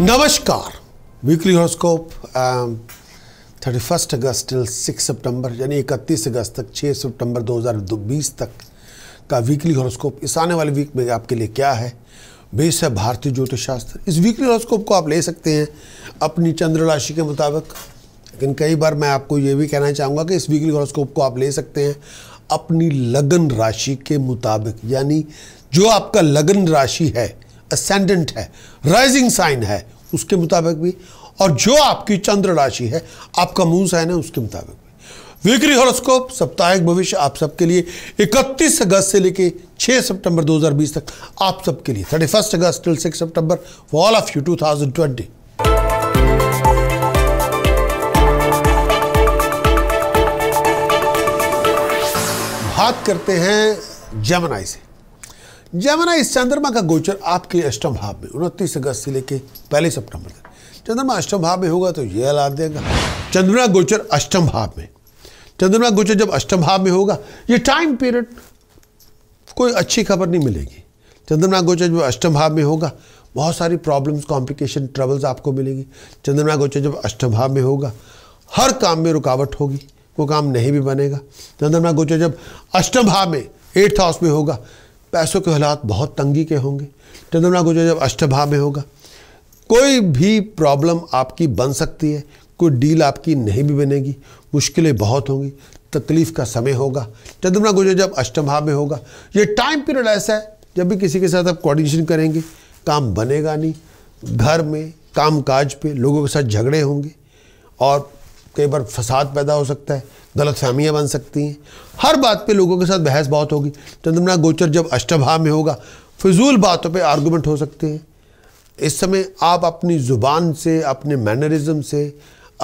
नमस्कार weekly horoscope thirty first August till six September यानी इकतीस अगस्त तक छः सितंबर 2020 तक का वीकली हॉरोस्कोप इस आने वाले वीक में आपके लिए क्या है बेस है भारतीय ज्योतिष शास्त्र इस वीकली हॉरोस्कोप को आप ले सकते हैं अपनी चंद्र राशि के मुताबिक लेकिन कई बार मैं आपको ये भी कहना चाहूँगा कि इस वीकली हॉरोस्कोप को आप ले सकते हैं अपनी लगन राशि के मुताबिक यानी जो आपका लगन राशि है असेंडेंट है राइजिंग साइन है उसके मुताबिक भी और जो आपकी चंद्र राशि है आपका मून साइन है उसके मुताबिक भी विक्री हॉरोस्कोप साप्ताहिक भविष्य आप सबके लिए 31 अगस्त से लेके 6 सितंबर 2020 तक आप सबके लिए thirty first August till six September all of you 2020 बात करते हैं जमनाई से जमुना इस चंद्रमा का गोचर आपके अष्टम भाव में उनतीस अगस्त से लेकर पहले सितंबर तक चंद्रमा अष्टम भाव में होगा तो यह लाभ देगा चंद्रमा गोचर अष्टम भाव में चंद्रमा गोचर जब अष्टम भाव में होगा ये टाइम पीरियड कोई अच्छी खबर नहीं मिलेगी चंद्रमा गोचर जब अष्टम भाव में होगा बहुत सारी प्रॉब्लम्स कॉम्प्लिकेशन ट्रबल्स आपको मिलेगी चंद्रमा गोचर जब अष्टम भाव में होगा हर काम में रुकावट होगी वो काम नहीं भी बनेगा चंद्रमा गोचर जब अष्टम भाव में एट्थ हाउस में होगा पैसों के हालात बहुत तंगी के होंगे चंद्रमा गुजर जब अष्टभा में होगा कोई भी प्रॉब्लम आपकी बन सकती है कोई डील आपकी नहीं भी बनेगी मुश्किलें बहुत होंगी तकलीफ़ का समय होगा चंद्रमा गुजर जब अष्टभा में होगा ये टाइम पीरियड ऐसा है जब भी किसी के साथ आप कोऑर्डिनेशन करेंगे काम बनेगा नहीं घर में काम काज पर लोगों के साथ झगड़े होंगे और कई बार फसाद पैदा हो सकता है गलत फहमियाँ बन सकती हैं हर बात पे लोगों के साथ बहस बहुत होगी चंद्रमा गोचर जब अष्टभा में होगा फिजूल बातों पे आर्गूमेंट हो सकते हैं इस समय आप अपनी ज़ुबान से अपने मैनरिज़म से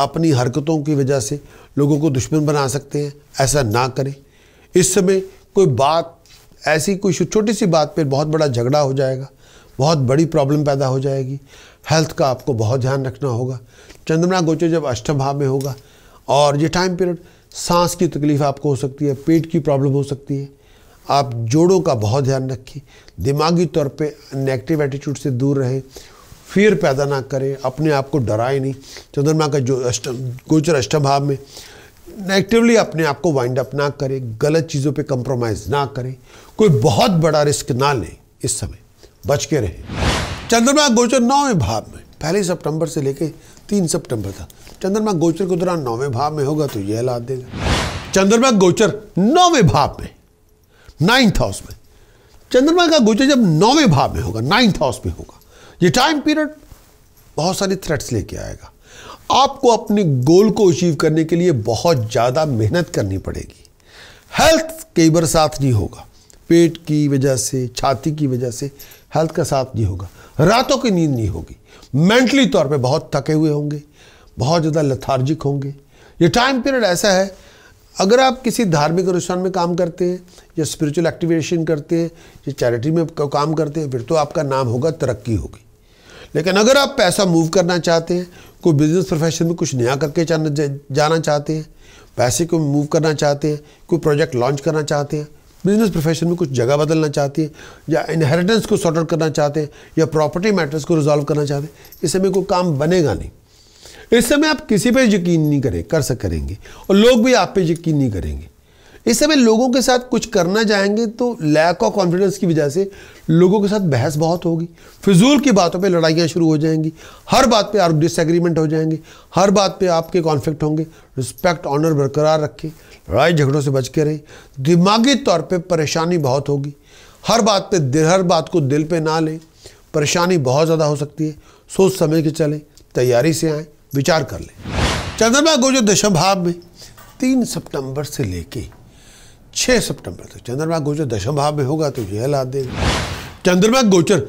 अपनी हरकतों की वजह से लोगों को दुश्मन बना सकते हैं ऐसा ना करें इस समय कोई बात ऐसी कोई छोटी सी बात पर बहुत बड़ा झगड़ा हो जाएगा बहुत बड़ी प्रॉब्लम पैदा हो जाएगी हेल्थ का आपको बहुत ध्यान रखना होगा चंद्रमा गोचर जब अष्टम भाव में होगा और ये टाइम पीरियड सांस की तकलीफ आपको हो सकती है पेट की प्रॉब्लम हो सकती है आप जोड़ों का बहुत ध्यान रखें दिमागी तौर पे नेगेटिव एटीट्यूड से दूर रहें फिर पैदा ना करें अपने आप को डराए नहीं चंद्रमा का जो अष्टम गोचर अष्टम भाव में नेगेटिवली अपने आप को वाइंड अप ना करें गलत चीज़ों पे कंप्रोमाइज़ ना करें कोई बहुत बड़ा रिस्क ना लें इस समय बच के रहें चंद्रमा गोचर नौवें भाव में पहली सितंबर से लेके तीन सितंबर तक चंद्रमा गोचर के दौरान नौवें भाव में होगा तो यह हालात देगा चंद्रमा गोचर नौवें भाव में नाइन्थ हाउस में चंद्रमा का गोचर जब नौवें भाव में होगा नाइन्थ हाउस में होगा ये टाइम पीरियड बहुत सारे थ्रेट्स लेके आएगा आपको अपने गोल को अचीव करने के लिए बहुत ज़्यादा मेहनत करनी पड़ेगी हेल्थ कई बार साथ नहीं होगा पेट की वजह से छाती की वजह से हेल्थ का साथ नहीं होगा रातों की नींद नहीं होगी मेंटली तौर पे बहुत थके हुए होंगे बहुत ज़्यादा लथार्जिक होंगे ये टाइम पीरियड ऐसा है अगर आप किसी धार्मिक अनुष्ठान में काम करते हैं या स्पिरिचुअल एक्टिवेशन करते हैं या चैरिटी में काम करते हैं फिर तो आपका नाम होगा तरक्की होगी लेकिन अगर आप पैसा मूव करना चाहते हैं कोई बिजनेस प्रोफेशन में कुछ नया करके जाना चाहते हैं पैसे को मूव करना चाहते हैं कोई प्रोजेक्ट लॉन्च करना चाहते हैं बिजनेस प्रोफेशन में कुछ जगह बदलना चाहती है या इनहेरिटेंस को सॉर्ट आउट करना चाहते हैं या प्रॉपर्टी मैटर्स को रिजॉल्व करना चाहते हैं इस समय कोई काम बनेगा नहीं इस समय आप किसी पे यकीन नहीं करें कर सक करेंगे और लोग भी आप पे यकीन नहीं करेंगे इस समय लोगों के साथ कुछ करना चाहेंगे तो लैक ऑफ कॉन्फिडेंस की वजह से लोगों के साथ बहस बहुत होगी फिजूल की बातों पे लड़ाइयाँ शुरू हो जाएंगी हर बात पे आप डिसएग्रीमेंट हो जाएंगे हर बात पे आपके कॉन्फ्लिक्ट होंगे रिस्पेक्ट ऑनर बरकरार रखें लड़ाई झगड़ों से बच के रहें दिमागी तौर पर परेशानी बहुत होगी हर बात पर दिल हर बात को दिल पर ना लें परेशानी बहुत ज़्यादा हो सकती है सोच समझ के चलें तैयारी से आएँ विचार कर लें चंद्रमा गोजो दशम भाव में तीन सितंबर से लेके छह सितंबर तक चंद्रमा गोचर दशम भाव में होगा तो यह ला देगा चंद्रमा गोचर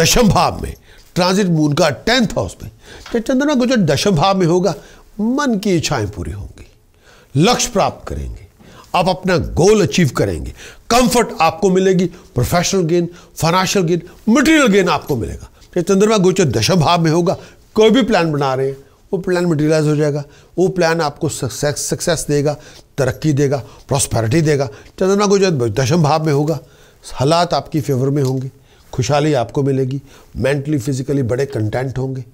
दशम भाव में ट्रांजिट मून का टेंथ हाउस में तो चंद्रमा गोचर दशम भाव में होगा मन की इच्छाएं पूरी होंगी लक्ष्य प्राप्त करेंगे आप अपना गोल अचीव करेंगे कंफर्ट आपको मिलेगी professional gain financial gain material gain आपको मिलेगा चंद्रमा गोचर दशम भाव में होगा कोई भी प्लान बना रहे हैं वो प्लान मटेरियलाइज हो जाएगा वो प्लान आपको सक्सेस सक्सेस देगा तरक्की देगा प्रॉस्पेरिटी देगा चंद्रमा गुजर दशम भाव में होगा हालात आपकी फेवर में होंगे खुशहाली आपको मिलेगी मेंटली फिजिकली बड़े कंटेंट होंगे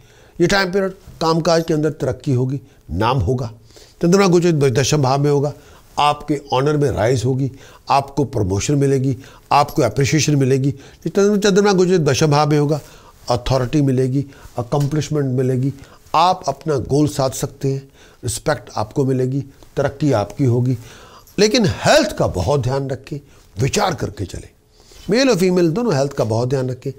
ये टाइम पीरियड कामकाज के अंदर तरक्की होगी नाम होगा चंद्रमा गोचर दशम भाव में होगा आपके ऑनर में राइज होगी आपको प्रमोशन मिलेगी आपको अप्रिशिएशन मिलेगी चंद्रमा गोचर दशम भाव में होगा अथॉरिटी मिलेगी अकम्पलिशमेंट मिलेगी आप अपना गोल साध सकते हैं रिस्पेक्ट आपको मिलेगी तरक्की आपकी होगी लेकिन हेल्थ का बहुत ध्यान रखें विचार करके चले मेल और फीमेल दोनों हेल्थ का बहुत ध्यान रखें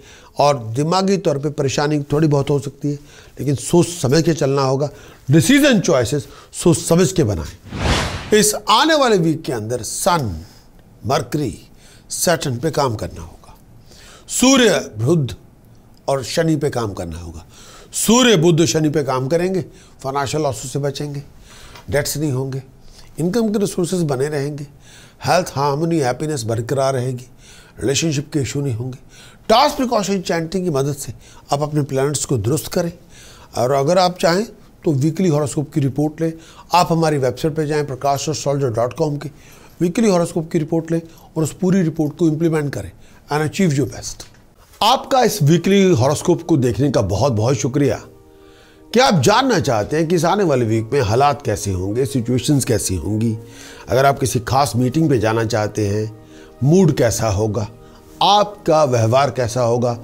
और दिमागी तौर पे परेशानी थोड़ी बहुत हो सकती है लेकिन सोच समझ के चलना होगा डिसीजन चॉइसेस सोच समझ के बनाएं इस आने वाले वीक के अंदर सन मरकरी सैटन पे काम करना होगा सूर्य बुध और शनि पे काम करना होगा सूर्य बुद्ध शनि पे काम करेंगे फाइनेंशियल लॉसेस से बचेंगे डेट्स नहीं होंगे इनकम के रिसोर्सेज बने रहेंगे हेल्थ हार्मनी हैप्पीनेस बरकरार रहेगी रिलेशनशिप के इशू नहीं होंगे टास्क प्रिकॉशन चैंटिंग की मदद से आप अपने प्लानट्स को दुरुस्त करें और अगर आप चाहें तो वीकली हॉरोस्कोप की रिपोर्ट लें आप हमारी वेबसाइट पर जाएँ प्रकाश डॉट कॉम की वीकली हॉरोस्कोप की रिपोर्ट लें और उस पूरी रिपोर्ट को इम्प्लीमेंट करें एंड अचीव योर बेस्ट आपका इस वीकली हॉरोस्कोप को देखने का बहुत बहुत शुक्रिया क्या आप जानना चाहते हैं कि इस आने वाले वीक में हालात कैसे होंगे सिचुएशंस कैसी होंगी अगर आप किसी खास मीटिंग पे जाना चाहते हैं मूड कैसा होगा आपका व्यवहार कैसा होगा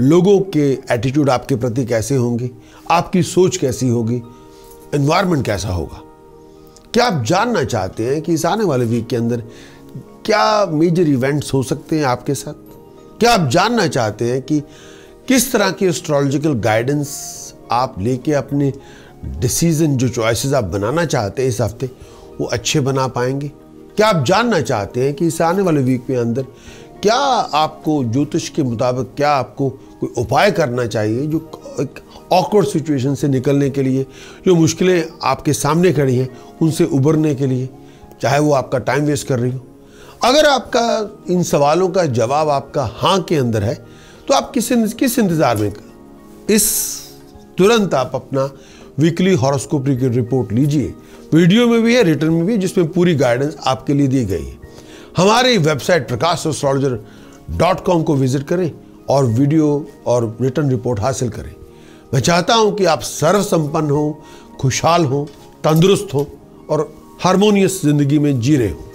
लोगों के एटीट्यूड आपके प्रति कैसे होंगे आपकी सोच कैसी होगी इन्वायरमेंट कैसा होगा क्या आप जानना चाहते हैं कि इस आने वाले वीक के अंदर क्या मेजर इवेंट्स हो सकते हैं आपके साथ क्या आप जानना चाहते हैं कि किस तरह की एस्ट्रोलॉजिकल गाइडेंस आप लेके अपने डिसीजन जो चॉइसेस आप बनाना चाहते हैं इस हफ्ते वो अच्छे बना पाएंगे क्या आप जानना चाहते हैं कि इस आने वाले वीक में अंदर क्या आपको ज्योतिष के मुताबिक क्या आपको कोई उपाय करना चाहिए जो एक ऑकवर्ड सिचुएशन से निकलने के लिए जो मुश्किलें आपके सामने खड़ी हैं उनसे उबरने के लिए चाहे वो आपका टाइम वेस्ट कर रही हो अगर आपका इन सवालों का जवाब आपका हाँ के अंदर है तो आप किस किस इंतज़ार में कर इस तुरंत आप अपना वीकली हॉरोस्कोपी की रिपोर्ट लीजिए वीडियो में भी है रिटर्न में भी है जिसमें पूरी गाइडेंस आपके लिए दी गई है हमारी website Prakash astrologer dot com को विजिट करें और वीडियो और रिटर्न रिपोर्ट हासिल करें मैं चाहता हूं कि आप सर्वसंपन्न हों खुशहाल हों तंदुरुस्त हों और हारमोनियस जिंदगी में जी रहे हों